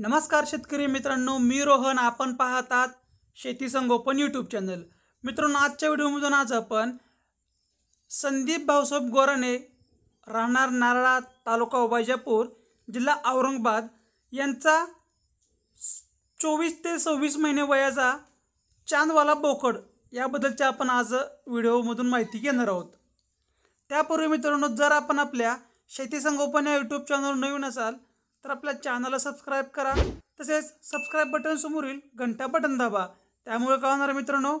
नमस्कार शेतकरी मित्रांनो मी रोहन आपण पाहतात शेती संगोपन यूट्यूब चॅनल मित्रांनो आजच्या व्हिडिओमधून आज आपण संदीप भाऊसाहेब गोराणे राहणार नारळा तालुका वैजापूर जिल्हा औरंगाबाद यांचा चोवीस ते सव्वीस महिने वयाचा चांदवाला बोकड याबद्दलच्या आपण आज व्हिडिओमधून माहिती घेणार आहोत त्यापूर्वी मित्रांनो जर आपण आपल्या शेती संगोपन या यूट्यूब चॅनलवर नवीन असाल तर आपल्या चॅनलला सबस्क्राईब करा तसेच सबस्क्राईब समोरील घंटा बटन दाबा त्यामुळे काय आहे मित्रांनो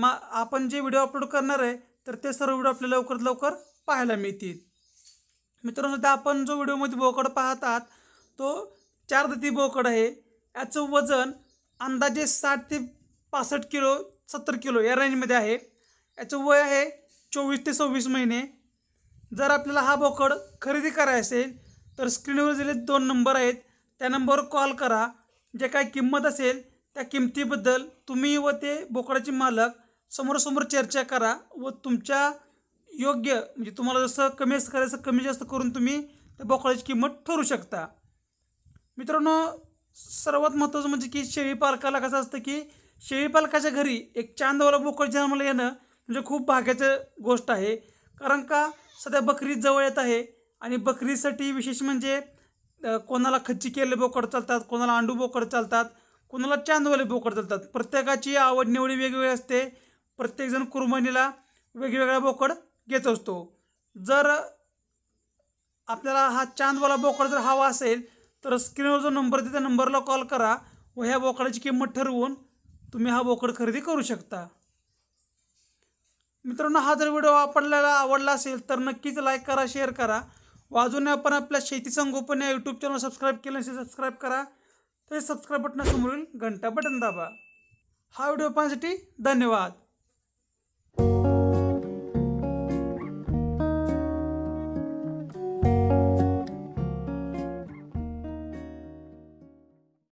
मा आपण जे व्हिडिओ अपलोड करणार आहे तर ते सर्व व्हिडिओ आपल्याला लवकरात लवकर पाहायला मिळतील मित्रांनो त्या आपण जो व्हिडिओमध्ये बोकड पाहतात तो चार दती बोकड आहे याचं वजन अंदाजे साठ ते पासष्ट किलो सत्तर किलो या रेंजमध्ये आहे याचं वय आहे चोवीस ते सव्वीस महिने जर आपल्याला हा बोकड खरेदी करायचा असेल तर स्क्रीनवर दिले दोन नंबर आहेत त्या नंबरवर कॉल करा जे काय किंमत असेल त्या किमतीबद्दल तुम्ही व ते बोकडाचे मालक समोरासमोर चर्चा करा व तुमच्या योग्य म्हणजे तुम्हाला जसं कमी जास्त करायचं कमी जास्त करून तुम्ही त्या बोकडाची किंमत ठरू शकता मित्रांनो सर्वात महत्त्वाचं म्हणजे की शेळी पालकाला कसं असतं की शेळी पालकाच्या घरी एक चांदवाला बोकड जन्माला येणं म्हणजे खूप भाग्याचं गोष्ट आहे कारण का सध्या बकरी जवळ येत आहे आणि बकरीसाठी विशेष म्हणजे कोणाला खच्ची केले बोकड चालतात कोणाला अंडू बोकड चालतात कोणाला चांदवाले बोकड चालतात प्रत्येकाची आवड निवडी वेगवेगळी असते प्रत्येकजण कुर्बानीला वेगवेगळा बोकड घेत असतो जर आपल्याला हा चांदवाला बोकड जर हवा असेल तर स्क्रीनवर जो नंबर त्या नंबरला कॉल करा व ह्या बोकडाची किंमत ठरवून तुम्ही हा बोकड खरेदी करू शकता मित्रांनो हा जर व्हिडिओ आपल्याला आवडला असेल तर नक्कीच लाईक करा शेअर करा व अजून आपण आपल्या शेती संगोपन या यूट्यूब चॅनल सबस्क्राईब केलं नसेल सबस्क्राईब करा तसेच सबस्क्राईब समोरील घंटा बटन दाबा हा व्हिडिओ पाहण्यासाठी धन्यवाद